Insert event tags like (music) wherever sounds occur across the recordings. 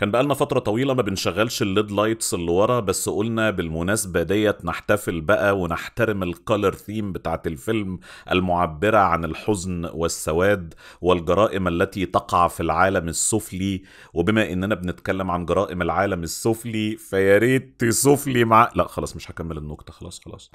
كان بقالنا فترة طويلة ما بنشغلش الليد لايتس اللي ورا بس قلنا بالمناسبة ديت نحتفل بقى ونحترم الكالر ثيم بتاعت الفيلم المعبرة عن الحزن والسواد والجرائم التي تقع في العالم السفلي وبما اننا بنتكلم عن جرائم العالم السفلي فياريت تسفلي مع لا خلاص مش هكمل النكتة خلاص خلاص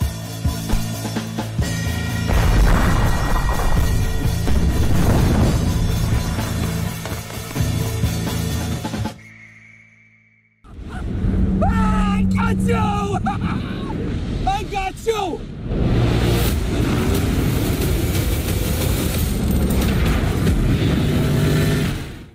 got you! (laughs) I got you!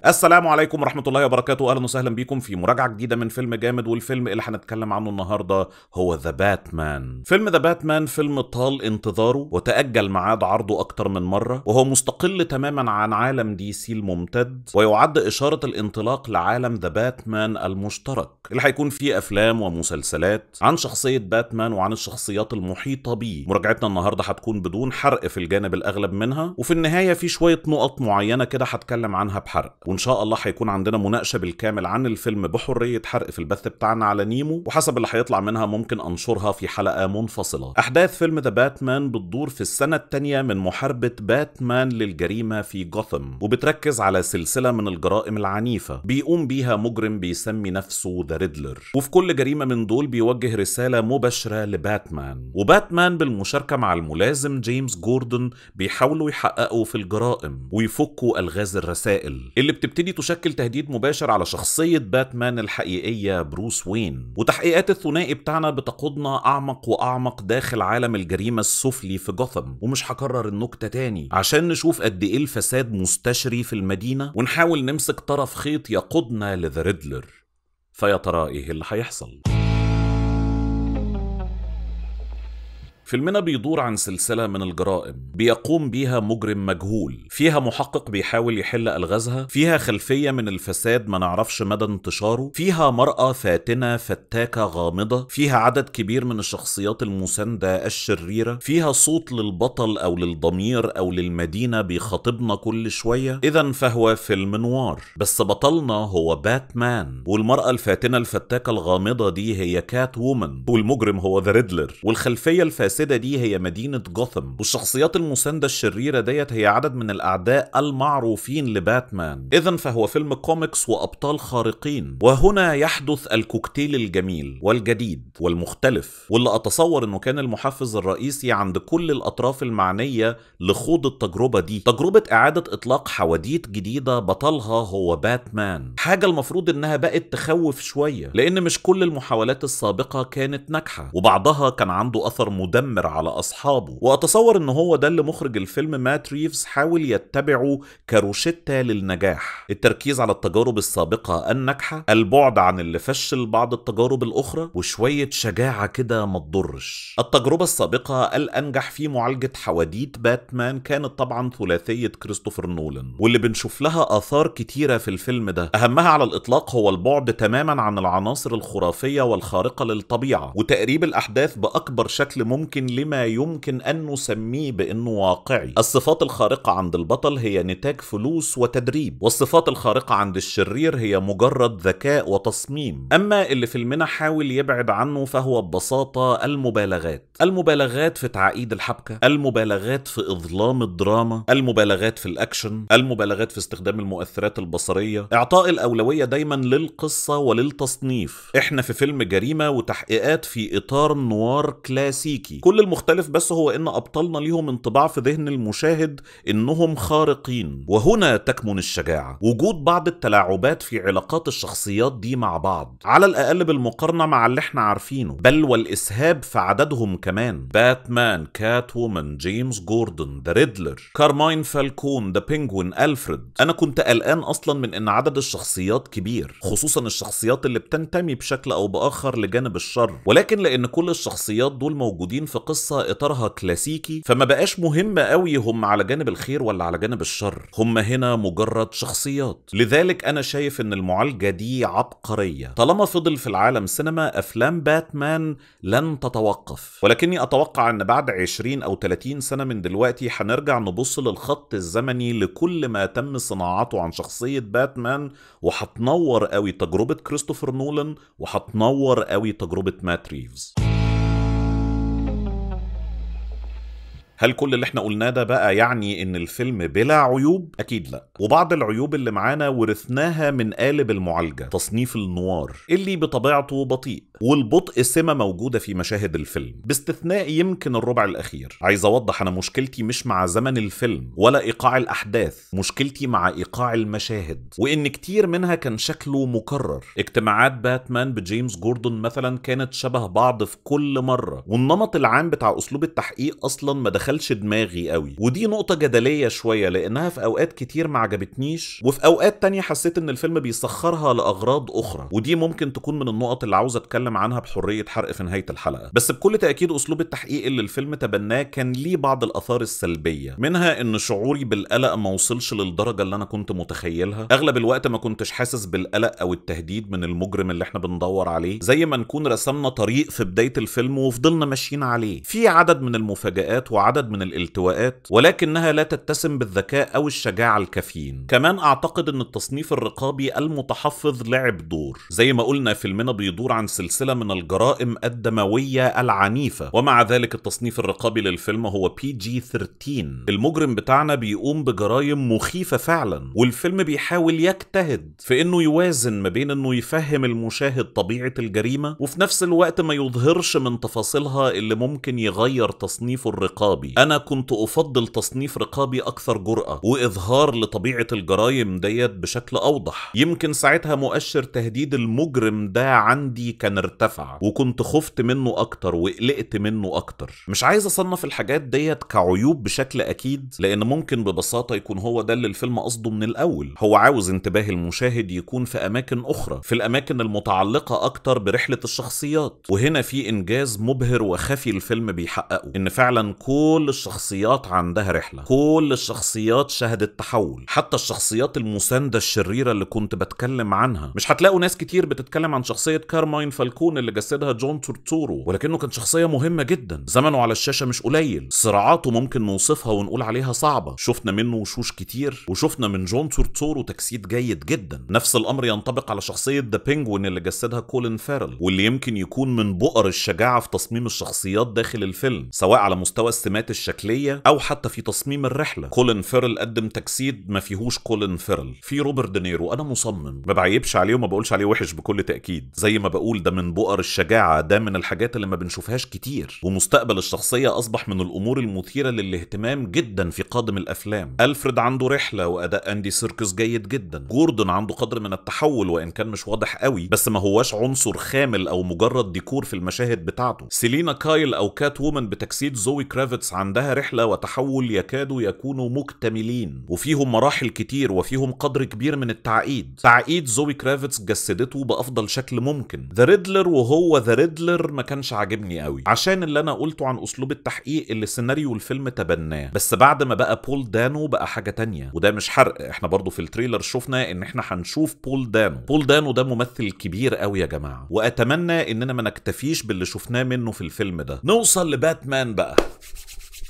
السلام عليكم ورحمه الله وبركاته اهلا وسهلا بيكم في مراجعه جديده من فيلم جامد والفيلم اللي هنتكلم عنه النهارده هو ذا باتمان فيلم ذا باتمان فيلم طال انتظاره وتاجل ميعاد عرضه اكتر من مره وهو مستقل تماما عن عالم دي سي الممتد ويعد اشاره الانطلاق لعالم ذا باتمان المشترك اللي هيكون فيه افلام ومسلسلات عن شخصيه باتمان وعن الشخصيات المحيطه بيه مراجعتنا النهارده هتكون بدون حرق في الجانب الاغلب منها وفي النهايه في شويه نقط معينه كده هتكلم عنها بحرق وان شاء الله هيكون عندنا مناقشه بالكامل عن الفيلم بحريه حرق في البث بتاعنا على نيمو وحسب اللي هيطلع منها ممكن انشرها في حلقه منفصله احداث فيلم ذا باتمان بتدور في السنه الثانيه من محاربه باتمان للجريمه في جوثم وبتركز على سلسله من الجرائم العنيفه بيقوم بيها مجرم بيسمي نفسه ذا ريدلر وفي كل جريمه من دول بيوجه رساله مباشره لباتمان وباتمان بالمشاركه مع الملازم جيمس جوردن بيحاولوا يحققوا في الجرائم ويفكوا الغاز الرسائل اللي بتبتدي تشكل تهديد مباشر على شخصية باتمان الحقيقية بروس وين وتحقيقات الثنائي بتاعنا بتقودنا أعمق وأعمق داخل عالم الجريمة السفلي في جوثم ومش هكرر النكتة تاني عشان نشوف قد إيه الفساد مستشري في المدينة ونحاول نمسك طرف خيط يقودنا لذا ريدلر فيا ترى إيه اللي هيحصل؟ فيلمنا بيدور عن سلسلة من الجرائم بيقوم بيها مجرم مجهول فيها محقق بيحاول يحل ألغازها فيها خلفية من الفساد ما نعرفش مدى انتشاره فيها مرأة فاتنة فتاكة غامضة فيها عدد كبير من الشخصيات المساندة الشريرة فيها صوت للبطل أو للضمير أو للمدينة بيخاطبنا كل شوية إذا فهو فيلم نوار بس بطلنا هو باتمان والمرأة الفاتنة الفتاكة الغامضة دي هي كات وومن والمجرم هو ذا ريدلر والخلفية الفاسدة الفاسده دي هي مدينه جوثم والشخصيات المسانده الشريره ديت هي عدد من الاعداء المعروفين لباتمان اذا فهو فيلم كوميكس وابطال خارقين وهنا يحدث الكوكتيل الجميل والجديد والمختلف واللي اتصور انه كان المحفز الرئيسي عند كل الاطراف المعنيه لخوض التجربه دي تجربه اعاده اطلاق حواديت جديده بطلها هو باتمان حاجه المفروض انها بقت تخوف شويه لان مش كل المحاولات السابقه كانت ناجحه وبعضها كان عنده اثر مدمر يدمر على أصحابه وأتصور إن هو ده اللي مخرج الفيلم مات ريفز حاول يتبعه كروشتة للنجاح التركيز على التجارب السابقة الناجحة البعد عن اللي فشل بعض التجارب الأخرى وشوية شجاعة كده ما تضرش التجربة السابقة الأنجح في معالجة حواديت باتمان كانت طبعا ثلاثية كريستوفر نولن واللي بنشوف لها آثار كتيرة في الفيلم ده أهمها على الإطلاق هو البعد تماما عن العناصر الخرافية والخارقة للطبيعة وتقريب الأحداث بأكبر شكل ممكن ولكن لما يمكن أن نسميه بأنه واقعي الصفات الخارقة عند البطل هي نتاج فلوس وتدريب والصفات الخارقة عند الشرير هي مجرد ذكاء وتصميم أما اللي فيلمنا حاول يبعد عنه فهو ببساطة المبالغات المبالغات في تعقيد الحبكة المبالغات في إظلام الدراما المبالغات في الأكشن المبالغات في استخدام المؤثرات البصرية إعطاء الأولوية دايما للقصة وللتصنيف احنا في فيلم جريمة وتحقيقات في إطار نوار كلاسيكي كل المختلف بس هو ان ابطالنا ليهم انطباع في ذهن المشاهد انهم خارقين وهنا تكمن الشجاعه وجود بعض التلاعبات في علاقات الشخصيات دي مع بعض على الاقل بالمقارنه مع اللي احنا عارفينه بل والاسهاب في عددهم كمان باتمان كات وومن جيمس جوردن ذا ريدلر كارماين فالكون ذا بينجوين الفريد انا كنت قلقان اصلا من ان عدد الشخصيات كبير خصوصا الشخصيات اللي بتنتمي بشكل او باخر لجانب الشر ولكن لان كل الشخصيات دول موجودين في قصه اطارها كلاسيكي فما بقاش مهم قوي هم على جانب الخير ولا على جانب الشر هم هنا مجرد شخصيات لذلك انا شايف ان المعالجه دي عبقريه طالما فضل في العالم سينما افلام باتمان لن تتوقف ولكني اتوقع ان بعد 20 او 30 سنه من دلوقتي هنرجع نبص للخط الزمني لكل ما تم صناعته عن شخصيه باتمان وهتنور قوي تجربه كريستوفر نولان وهتنور قوي تجربه مات ريفز هل كل اللي احنا قلناه ده بقى يعني ان الفيلم بلا عيوب اكيد لا وبعض العيوب اللي معانا ورثناها من قالب المعالجه تصنيف النوار اللي بطبيعته بطيء والبطء سمه موجوده في مشاهد الفيلم باستثناء يمكن الربع الاخير عايز اوضح انا مشكلتي مش مع زمن الفيلم ولا ايقاع الاحداث مشكلتي مع ايقاع المشاهد وان كتير منها كان شكله مكرر اجتماعات باتمان بجيمس جوردون مثلا كانت شبه بعض في كل مره والنمط العام بتاع اسلوب التحقيق اصلا ما دخل دخلش دماغي قوي ودي نقطه جدليه شويه لانها في اوقات كتير ما عجبتنيش وفي اوقات تانية حسيت ان الفيلم بيسخرها لاغراض اخرى ودي ممكن تكون من النقط اللي عاوز اتكلم عنها بحريه حرق في نهايه الحلقه بس بكل تاكيد اسلوب التحقيق اللي الفيلم تبناه كان ليه بعض الاثار السلبيه منها ان شعوري بالقلق ما وصلش للدرجه اللي انا كنت متخيلها اغلب الوقت ما كنتش حاسس بالقلق او التهديد من المجرم اللي احنا بندور عليه زي ما نكون رسمنا طريق في بدايه الفيلم وفضلنا ماشيين عليه في عدد من المفاجات وعدد عدد من الالتواءات ولكنها لا تتسم بالذكاء أو الشجاعة الكافيين كمان أعتقد أن التصنيف الرقابي المتحفظ لعب دور زي ما قلنا فيلمنا بيدور عن سلسلة من الجرائم الدموية العنيفة ومع ذلك التصنيف الرقابي للفيلم هو بي جي 13 المجرم بتاعنا بيقوم بجرائم مخيفة فعلا والفيلم بيحاول يجتهد في انه يوازن ما بين انه يفهم المشاهد طبيعة الجريمة وفي نفس الوقت ما يظهرش من تفاصيلها اللي ممكن يغير تصنيفه الرقابي انا كنت افضل تصنيف رقابي اكثر جرأة واظهار لطبيعة الجرائم ديت بشكل اوضح يمكن ساعتها مؤشر تهديد المجرم ده عندي كان ارتفع وكنت خفت منه اكتر وقلقت منه اكتر مش عايز اصنف الحاجات ديت كعيوب بشكل اكيد لان ممكن ببساطة يكون هو ده اللي الفيلم قصده من الاول هو عاوز انتباه المشاهد يكون في اماكن اخرى في الاماكن المتعلقة اكتر برحلة الشخصيات وهنا في انجاز مبهر وخفي الفيلم بيحققه ان فعلا كل كل الشخصيات عندها رحلة كل الشخصيات شهدت تحول حتى الشخصيات المساندة الشريرة اللي كنت بتكلم عنها مش هتلاقوا ناس كتير بتتكلم عن شخصية كارماين فالكون اللي جسدها جون تورتورو ولكنه كان شخصية مهمة جدا زمنه على الشاشة مش قليل صراعاته ممكن نوصفها ونقول عليها صعبة شفنا منه وشوش كتير وشفنا من جون تورتورو تجسيد جيد جدا نفس الأمر ينطبق على شخصية ذا بينجوين اللي جسدها كولين فارل واللي يمكن يكون من بؤر الشجاعة في تصميم الشخصيات داخل الفيلم سواء على مستوى السمات الخدمات الشكليه او حتى في تصميم الرحله كولين فيرل قدم تجسيد ما فيهوش كولين فيرل في روبرت دينيرو انا مصمم ما بعيبش عليه وما بقولش عليه وحش بكل تاكيد زي ما بقول ده من بؤر الشجاعه ده من الحاجات اللي ما بنشوفهاش كتير ومستقبل الشخصيه اصبح من الامور المثيره للاهتمام جدا في قادم الافلام الفريد عنده رحله واداء اندي سيركس جيد جدا جوردن عنده قدر من التحول وان كان مش واضح قوي بس ما هواش عنصر خامل او مجرد ديكور في المشاهد بتاعته سيلينا كايل او كات وومن بتجسيد زوي كرافتس عندها رحلة وتحول يكادوا يكونوا مكتملين وفيهم مراحل كتير وفيهم قدر كبير من التعقيد تعقيد زوي كرافتس جسدته بأفضل شكل ممكن ذا ريدلر وهو ذا ريدلر ما كانش عاجبني قوي عشان اللي أنا قلته عن أسلوب التحقيق اللي سيناريو الفيلم تبناه بس بعد ما بقى بول دانو بقى حاجة تانية وده مش حرق احنا برضو في التريلر شفنا ان احنا هنشوف بول دانو بول دانو ده ممثل كبير قوي يا جماعة وأتمنى اننا ما نكتفيش باللي شفناه منه في الفيلم ده نوصل لباتمان بقى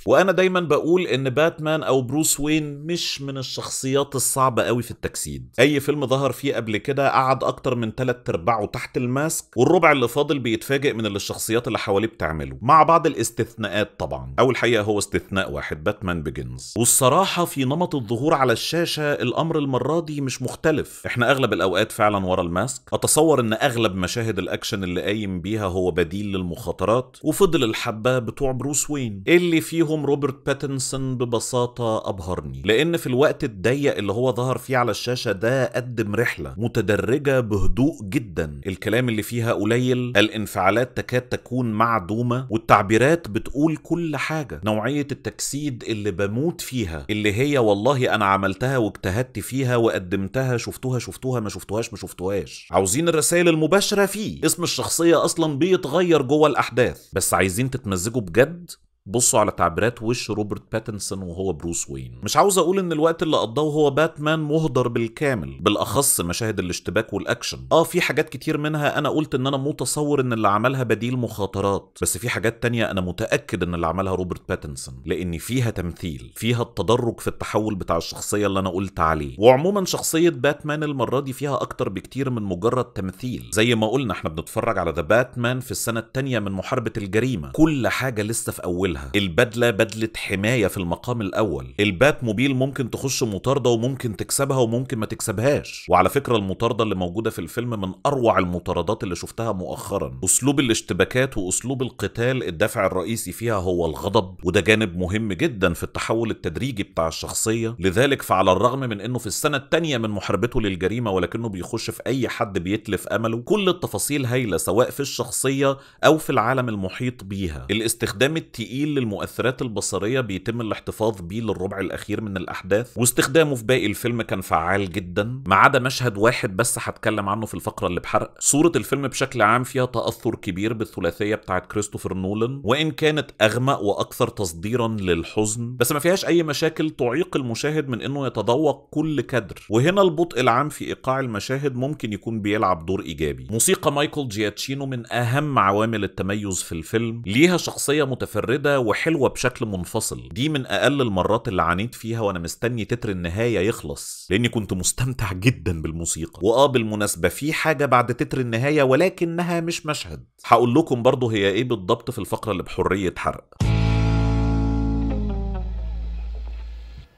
وانا دايما بقول ان باتمان او بروس وين مش من الشخصيات الصعبه قوي في التجسيد اي فيلم ظهر فيه قبل كده قعد اكتر من ثلاث ارباعه تحت الماسك والربع اللي فاضل بيتفاجئ من اللي الشخصيات اللي حواليه بتعمله مع بعض الاستثناءات طبعا او الحقيقه هو استثناء واحد باتمان بيجنز والصراحه في نمط الظهور على الشاشه الامر المره دي مش مختلف احنا اغلب الاوقات فعلا ورا الماسك اتصور ان اغلب مشاهد الاكشن اللي قايم بيها هو بديل للمخاطرات وفضل الحبه بتوع بروس وين اللي فيه منهم روبرت باتنسون ببساطة أبهرني لأن في الوقت الضيق اللي هو ظهر فيه على الشاشة ده قدم رحلة متدرجة بهدوء جدا الكلام اللي فيها قليل الانفعالات تكاد تكون معدومة والتعبيرات بتقول كل حاجة نوعية التجسيد اللي بموت فيها اللي هي والله أنا عملتها واجتهدت فيها وقدمتها شفتوها شفتوها ما شفتوهاش ما شفتوهاش عاوزين الرسائل المباشرة فيه اسم الشخصية أصلا بيتغير جوه الأحداث بس عايزين تتمزجوا بجد بصوا على تعبيرات وش روبرت باتنسون وهو بروس وين مش عاوز اقول ان الوقت اللي قضاه وهو باتمان مهدر بالكامل بالاخص مشاهد الاشتباك والاكشن اه في حاجات كتير منها انا قلت ان انا متصور ان اللي عملها بديل مخاطرات بس في حاجات تانية انا متاكد ان اللي عملها روبرت باتنسون لان فيها تمثيل فيها التدرج في التحول بتاع الشخصيه اللي انا قلت عليه وعموما شخصيه باتمان المره دي فيها اكتر بكتير من مجرد تمثيل زي ما قلنا احنا بنتفرج على ذا باتمان في السنه الثانيه من محاربه الجريمه كل حاجه لسه في اولها تقابلها البدله بدله حمايه في المقام الاول البات موبيل ممكن تخش مطارده وممكن تكسبها وممكن ما تكسبهاش وعلى فكره المطارده اللي موجوده في الفيلم من اروع المطاردات اللي شفتها مؤخرا اسلوب الاشتباكات واسلوب القتال الدافع الرئيسي فيها هو الغضب وده جانب مهم جدا في التحول التدريجي بتاع الشخصيه لذلك فعلى الرغم من انه في السنه الثانيه من محاربته للجريمه ولكنه بيخش في اي حد بيتلف امله كل التفاصيل هايله سواء في الشخصيه او في العالم المحيط بيها الاستخدام التقيل تسجيل للمؤثرات البصرية بيتم الاحتفاظ بيه للربع الأخير من الأحداث واستخدامه في باقي الفيلم كان فعال جدا ما عدا مشهد واحد بس هتكلم عنه في الفقرة اللي بحرق صورة الفيلم بشكل عام فيها تأثر كبير بالثلاثية بتاعت كريستوفر نولن وإن كانت أغمق وأكثر تصديرا للحزن بس ما فيهاش أي مشاكل تعيق المشاهد من إنه يتذوق كل كادر وهنا البطء العام في إيقاع المشاهد ممكن يكون بيلعب دور إيجابي موسيقى مايكل جياتشينو من أهم عوامل التميز في الفيلم ليها شخصية متفردة غريبة وحلوة بشكل منفصل دي من أقل المرات اللي عانيت فيها وأنا مستني تتر النهاية يخلص لأني كنت مستمتع جدا بالموسيقى وآه بالمناسبة في حاجة بعد تتر النهاية ولكنها مش مشهد هقول لكم برضه هي إيه بالضبط في الفقرة اللي بحرية حرق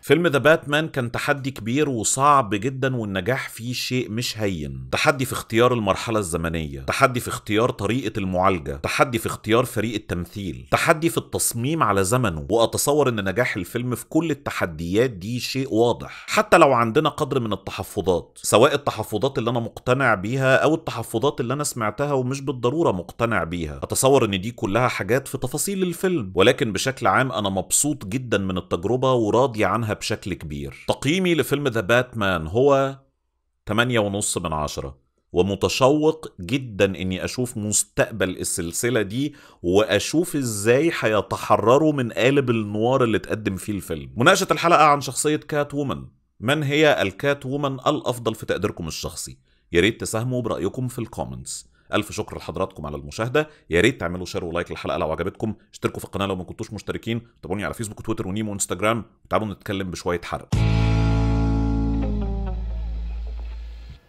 فيلم ذا باتمان كان تحدي كبير وصعب جدا والنجاح فيه شيء مش هين تحدي في اختيار المرحلة الزمنية تحدي في اختيار طريقة المعالجة تحدي في اختيار فريق التمثيل تحدي في التصميم على زمنه واتصور ان نجاح الفيلم في كل التحديات دي شيء واضح حتى لو عندنا قدر من التحفظات سواء التحفظات اللي انا مقتنع بيها او التحفظات اللي انا سمعتها ومش بالضرورة مقتنع بيها اتصور ان دي كلها حاجات في تفاصيل الفيلم ولكن بشكل عام انا مبسوط جدا من التجربة وراضي عنها بشكل كبير تقييمي لفيلم ذا باتمان هو 8.5 من عشرة ومتشوق جدا اني اشوف مستقبل السلسلة دي واشوف ازاي هيتحرروا من قالب النوار اللي اتقدم فيه الفيلم مناقشة الحلقة عن شخصية كات وومن من هي الكات وومن الافضل في تقديركم الشخصي يا ريت تساهموا برايكم في الكومنتس الف شكر لحضراتكم على المشاهده يا ريت تعملوا شير ولايك للحلقه لو عجبتكم اشتركوا في القناه لو ما كنتوش مشتركين تابعوني على فيسبوك وتويتر ونيمو وانستجرام وتعالوا نتكلم بشويه حرق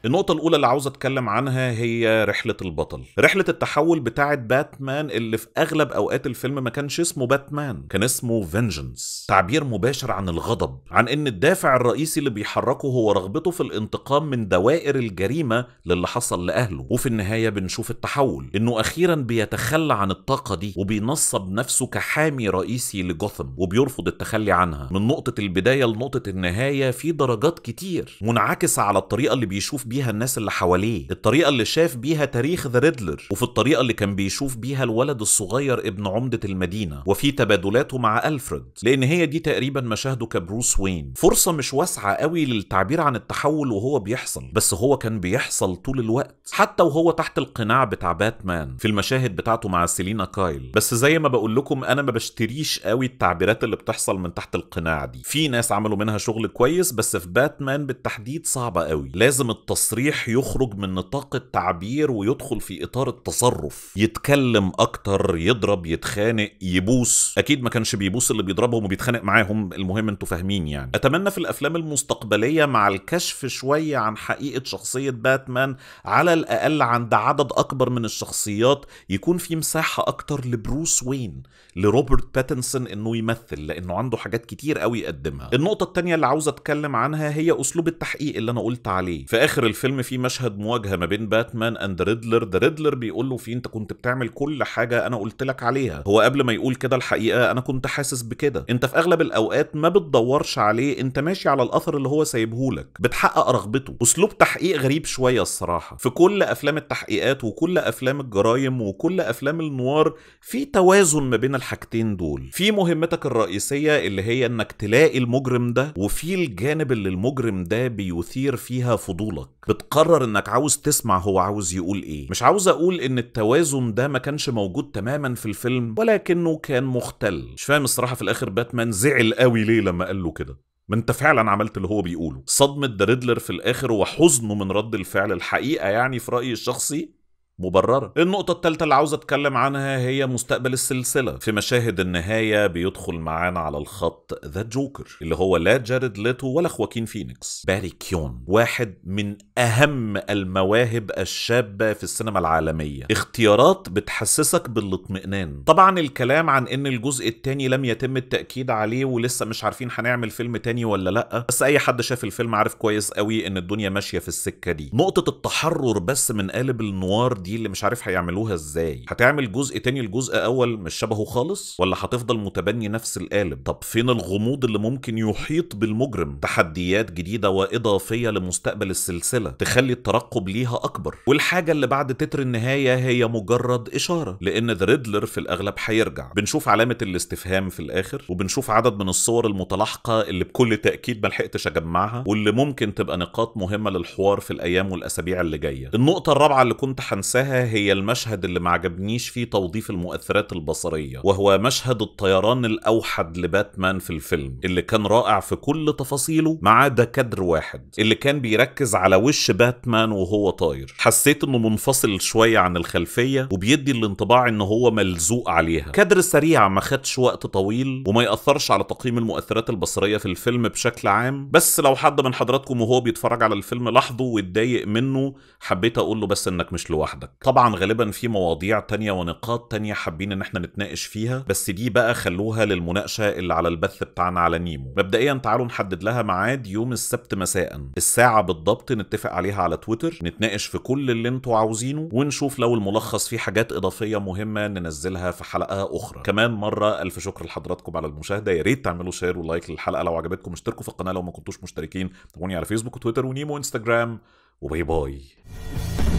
النقطة الأولى اللي عاوز أتكلم عنها هي رحلة البطل رحلة التحول بتاعة باتمان اللي في أغلب أوقات الفيلم ما كانش اسمه باتمان كان اسمه فينجنس تعبير مباشر عن الغضب عن إن الدافع الرئيسي اللي بيحركه هو رغبته في الانتقام من دوائر الجريمة للي حصل لأهله وفي النهاية بنشوف التحول إنه أخيرا بيتخلى عن الطاقة دي وبينصب نفسه كحامي رئيسي لجوثم وبيرفض التخلي عنها من نقطة البداية لنقطة النهاية في درجات كتير منعكسة على الطريقة اللي بيشوف بيها الناس اللي حواليه الطريقه اللي شاف بيها تاريخ ذا ريدلر وفي الطريقه اللي كان بيشوف بيها الولد الصغير ابن عمده المدينه وفي تبادلاته مع الفريد لان هي دي تقريبا مشاهده كبروس وين فرصه مش واسعه قوي للتعبير عن التحول وهو بيحصل بس هو كان بيحصل طول الوقت حتى وهو تحت القناع بتاع باتمان في المشاهد بتاعته مع سيلينا كايل بس زي ما بقول لكم انا ما بشتريش قوي التعبيرات اللي بتحصل من تحت القناع دي في ناس عملوا منها شغل كويس بس في باتمان بالتحديد صعبه قوي لازم التص التصريح يخرج من نطاق التعبير ويدخل في اطار التصرف يتكلم اكتر يضرب يتخانق يبوس اكيد ما كانش بيبوس اللي بيضربهم وبيتخانق معاهم المهم انتوا فاهمين يعني اتمنى في الافلام المستقبليه مع الكشف شويه عن حقيقه شخصيه باتمان على الاقل عند عدد اكبر من الشخصيات يكون في مساحه اكتر لبروس وين لروبرت باتنسون انه يمثل لانه عنده حاجات كتير قوي يقدمها النقطه الثانيه اللي عاوز اتكلم عنها هي اسلوب التحقيق اللي انا قلت عليه في اخر الفيلم فيه مشهد مواجهه ما بين باتمان اند ريدلر ده ريدلر بيقول له في انت كنت بتعمل كل حاجه انا قلت لك عليها هو قبل ما يقول كده الحقيقه انا كنت حاسس بكده انت في اغلب الاوقات ما بتدورش عليه انت ماشي على الاثر اللي هو سايبهولك بتحقق رغبته اسلوب تحقيق غريب شويه الصراحه في كل افلام التحقيقات وكل افلام الجرايم وكل افلام النوار في توازن ما بين الحاجتين دول في مهمتك الرئيسيه اللي هي انك تلاقي المجرم ده وفي الجانب اللي المجرم ده بيثير فيها فضولك بتقرر انك عاوز تسمع هو عاوز يقول ايه مش عاوز اقول ان التوازن ده ما كانش موجود تماما في الفيلم ولكنه كان مختل مش فاهم الصراحه في الاخر باتمان زعل قوي ليه لما قال له كده ما انت فعلا عملت اللي هو بيقوله صدمة ريدلر في الاخر وحزنه من رد الفعل الحقيقة يعني في رأيي الشخصي مبررة النقطة الثالثة اللي عاوز اتكلم عنها هي مستقبل السلسلة في مشاهد النهاية بيدخل معانا على الخط ذا جوكر اللي هو لا جارد ليتو ولا خواكين فينيكس باري كيون واحد من اهم المواهب الشابة في السينما العالمية اختيارات بتحسسك بالاطمئنان طبعا الكلام عن ان الجزء الثاني لم يتم التأكيد عليه ولسه مش عارفين هنعمل فيلم تاني ولا لا بس اي حد شاف الفيلم عارف كويس قوي ان الدنيا ماشية في السكة دي نقطة التحرر بس من قالب النوار دي اللي مش عارف هيعملوها ازاي هتعمل جزء تاني لجزء اول مش شبهه خالص ولا هتفضل متبني نفس القالب طب فين الغموض اللي ممكن يحيط بالمجرم تحديات جديده واضافيه لمستقبل السلسله تخلي الترقب ليها اكبر والحاجه اللي بعد تتر النهايه هي مجرد اشاره لان ذا ريدلر في الاغلب هيرجع بنشوف علامه الاستفهام في الاخر وبنشوف عدد من الصور المتلاحقه اللي بكل تاكيد ما لحقتش اجمعها واللي ممكن تبقى نقاط مهمه للحوار في الايام والاسابيع اللي جايه النقطه الرابعه اللي كنت هنسى نفسها هي المشهد اللي معجبنيش فيه توظيف المؤثرات البصرية وهو مشهد الطيران الأوحد لباتمان في الفيلم اللي كان رائع في كل تفاصيله ما عدا كدر واحد اللي كان بيركز على وش باتمان وهو طاير حسيت انه منفصل شوية عن الخلفية وبيدي الانطباع ان هو ملزوق عليها كادر سريع ما خدش وقت طويل وما يأثرش على تقييم المؤثرات البصرية في الفيلم بشكل عام بس لو حد من حضراتكم وهو بيتفرج على الفيلم لاحظه واتضايق منه حبيت اقول له بس انك مش لوحدك عندك طبعا غالبا في مواضيع تانية ونقاط تانية حابين ان احنا نتناقش فيها بس دي بقى خلوها للمناقشة اللي على البث بتاعنا على نيمو مبدئيا تعالوا نحدد لها ميعاد يوم السبت مساء الساعة بالضبط نتفق عليها على تويتر نتناقش في كل اللي انتوا عاوزينه ونشوف لو الملخص فيه حاجات اضافية مهمة ننزلها في حلقة اخرى كمان مرة الف شكر لحضراتكم على المشاهدة يا ريت تعملوا شير ولايك للحلقة لو عجبتكم اشتركوا في القناة لو ما كنتوش مشتركين تابعوني على فيسبوك وتويتر ونيمو وانستجرام وباي باي